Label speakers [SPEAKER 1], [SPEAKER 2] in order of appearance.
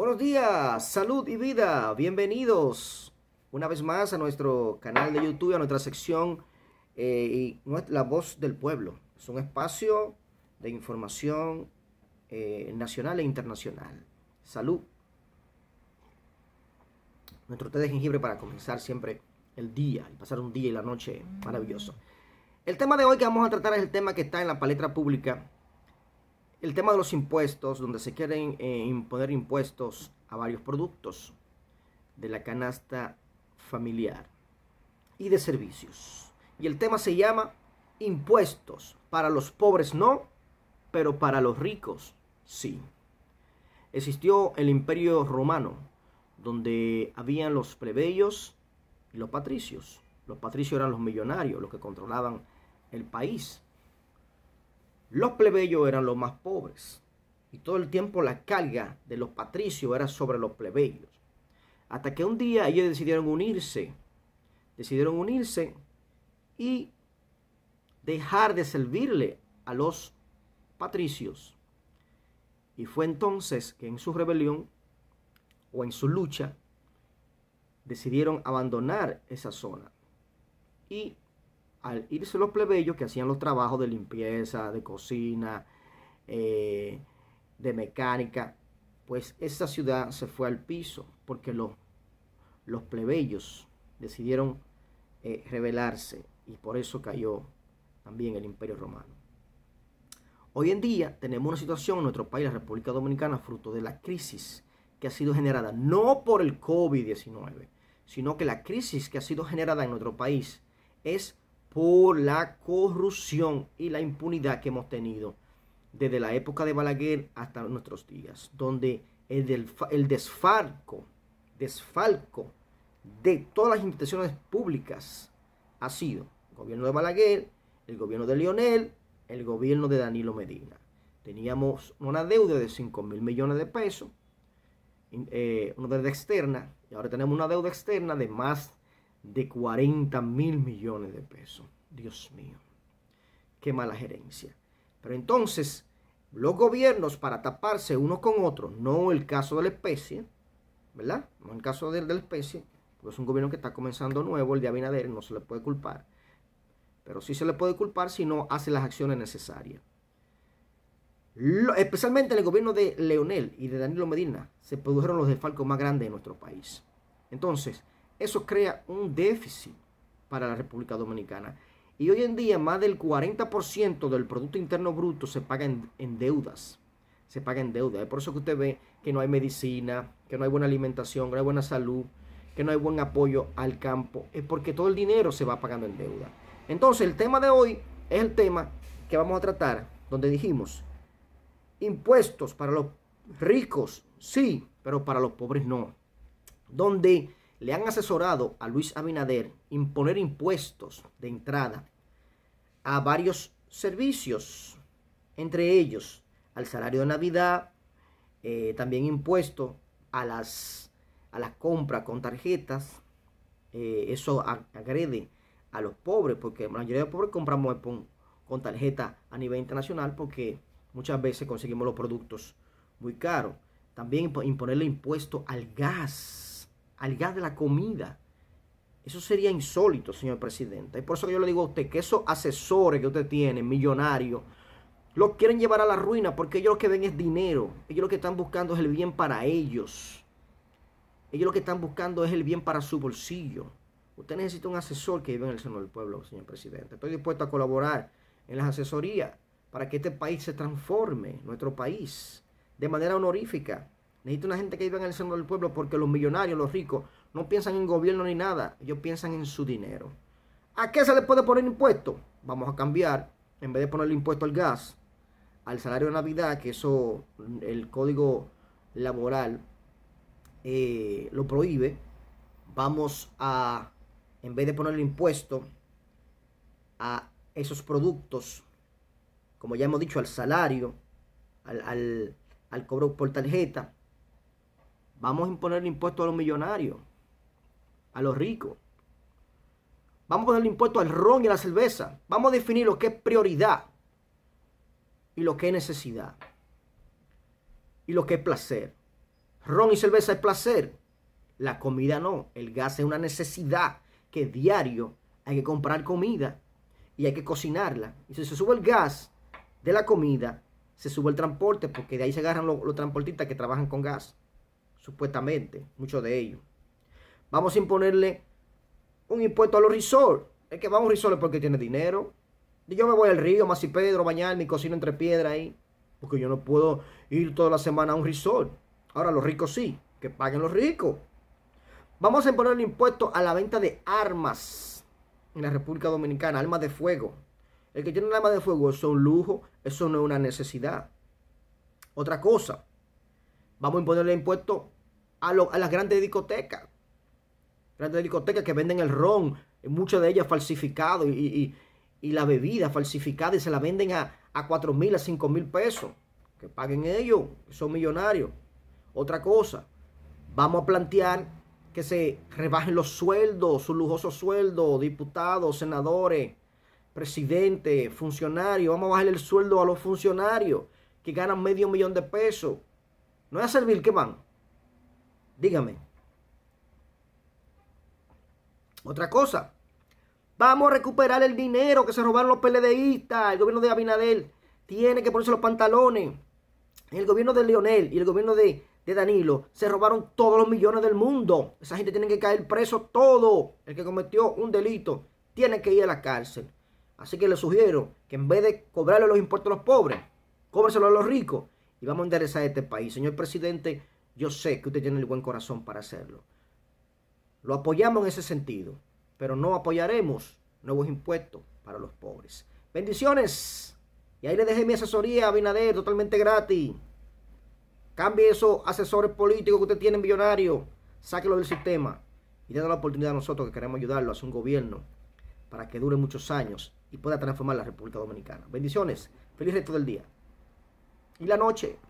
[SPEAKER 1] Buenos días, salud y vida. Bienvenidos una vez más a nuestro canal de YouTube, a nuestra sección eh, y La Voz del Pueblo. Es un espacio de información eh, nacional e internacional. Salud. Nuestro té de jengibre para comenzar siempre el día y pasar un día y la noche maravilloso. El tema de hoy que vamos a tratar es el tema que está en la palestra pública el tema de los impuestos, donde se quieren eh, imponer impuestos a varios productos de la canasta familiar y de servicios. Y el tema se llama impuestos. Para los pobres no, pero para los ricos sí. Existió el imperio romano, donde habían los plebeyos y los patricios. Los patricios eran los millonarios, los que controlaban el país. Los plebeyos eran los más pobres y todo el tiempo la carga de los patricios era sobre los plebeyos. Hasta que un día ellos decidieron unirse, decidieron unirse y dejar de servirle a los patricios. Y fue entonces que en su rebelión o en su lucha decidieron abandonar esa zona y al irse los plebeyos que hacían los trabajos de limpieza, de cocina, eh, de mecánica, pues esa ciudad se fue al piso porque los, los plebeyos decidieron eh, rebelarse y por eso cayó también el imperio romano. Hoy en día tenemos una situación en nuestro país, la República Dominicana, fruto de la crisis que ha sido generada no por el COVID-19, sino que la crisis que ha sido generada en nuestro país es por la corrupción y la impunidad que hemos tenido desde la época de Balaguer hasta nuestros días, donde el, desfalco, desfalco de todas las instituciones públicas ha sido el gobierno de Balaguer, el gobierno de Lionel, el gobierno de Danilo Medina. Teníamos una deuda de 5 mil millones de pesos, eh, una deuda externa, y ahora tenemos una deuda externa de más de 40 mil millones de pesos. Dios mío, qué mala gerencia. Pero entonces, los gobiernos para taparse unos con otros. no el caso de la especie, ¿verdad? No el caso de, la especie, es un gobierno que está comenzando nuevo, el de Abinader, no se le puede culpar. Pero sí se le puede culpar si no hace las acciones necesarias. especialmente en el gobierno de Leonel y de Danilo Medina, se produjeron los desfalcos más grandes de nuestro país. Entonces, eso crea un déficit para la República Dominicana. Y hoy en día más del 40% del Producto Interno Bruto se paga en, deudas. Se paga en deudas. Es por eso que usted ve que no hay medicina, que no hay buena alimentación, que no hay buena salud, que no hay buen apoyo al campo. Es porque todo el dinero se va pagando en deuda. Entonces el tema de hoy es el tema que vamos a tratar, donde dijimos, impuestos para los ricos, sí, pero para los pobres no. Donde le han asesorado a Luis Abinader imponer impuestos de entrada a varios servicios, entre ellos al salario de Navidad, eh, también impuesto a las, a compras con tarjetas. Eh, eso agrede a los pobres, porque la mayoría de los pobres compramos con, con tarjeta a nivel internacional porque muchas veces conseguimos los productos muy caros. También imponerle impuesto al gas al gas de la comida. Eso sería insólito, señor presidente. Y por eso que yo le digo a usted que esos asesores que usted tiene, millonarios, los quieren llevar a la ruina porque ellos lo que ven es dinero. Ellos lo que están buscando es el bien para ellos. Ellos lo que están buscando es el bien para su bolsillo. Usted necesita un asesor que vive en el seno del pueblo, señor presidente. Estoy dispuesto a colaborar en las asesorías para que este país se transforme, nuestro país, de manera honorífica. Necesita una gente que viva en el centro del pueblo porque los millonarios, los ricos, no piensan en gobierno ni nada. Ellos piensan en su dinero. ¿A qué se le puede poner impuesto? Vamos a cambiar. En vez de ponerle impuesto al gas, al salario de Navidad, que eso el código laboral eh, lo prohíbe, vamos a, en vez de ponerle impuesto a esos productos, como ya hemos dicho, al salario, al cobro por tarjeta, Vamos a imponer el impuesto a los millonarios, a los ricos. Vamos a poner el impuesto al ron y a la cerveza. Vamos a definir lo que es prioridad y lo que es necesidad y lo que es placer. Ron y cerveza es placer. La comida no. El gas es una necesidad que diario hay que comprar comida y hay que cocinarla. Y si se sube el gas de la comida, se sube el transporte porque de ahí se agarran los transportistas que trabajan con gas supuestamente, muchos de ellos. Vamos a imponerle un impuesto a los resorts. El que va a un resort es porque tiene dinero. Y yo me voy al río, más y Pedro, bañar mi cocina entre piedras ahí. Porque yo no puedo ir toda la semana a un resort. Ahora los ricos sí, que paguen los ricos. Vamos a imponer un impuesto a la venta de armas en la República Dominicana, armas de fuego. El que tiene un arma de fuego, es un lujo, eso no es una necesidad. Otra cosa, Vamos a imponerle impuestos a, las grandes discotecas. Grandes discotecas que venden el ron, muchas de ellas falsificado y, la bebida falsificada y se la venden a, a 4 mil, a 5 mil pesos. Que paguen ellos, son millonarios. Otra cosa, vamos a plantear que se rebajen los sueldos, sus lujosos sueldos, diputados, senadores, presidentes, funcionarios. Vamos a bajar el sueldo a los funcionarios que ganan medio millón de pesos. ¿No va a servir qué van? Dígame. Otra cosa. Vamos a recuperar el dinero que se robaron los PLDistas. El gobierno de Abinadel tiene que ponerse los pantalones. El gobierno de Lionel y el gobierno de, Danilo se robaron todos los millones del mundo. Esa gente tiene que caer preso todo. El que cometió un delito tiene que ir a la cárcel. Así que les sugiero que en vez de cobrarle los impuestos a los pobres, cóbreselo a los ricos y vamos a enderezar este país. Señor presidente, yo sé que usted tiene el buen corazón para hacerlo. Lo apoyamos en ese sentido, pero no apoyaremos nuevos impuestos para los pobres. Bendiciones. Y ahí le dejé mi asesoría a Binader totalmente gratis. Cambie esos asesores políticos que usted tiene millonarios. Sáquelo del sistema. Y déle la oportunidad a nosotros que queremos ayudarlo a hacer un gobierno para que dure muchos años y pueda transformar la República Dominicana. Bendiciones. Feliz resto del día y la noche.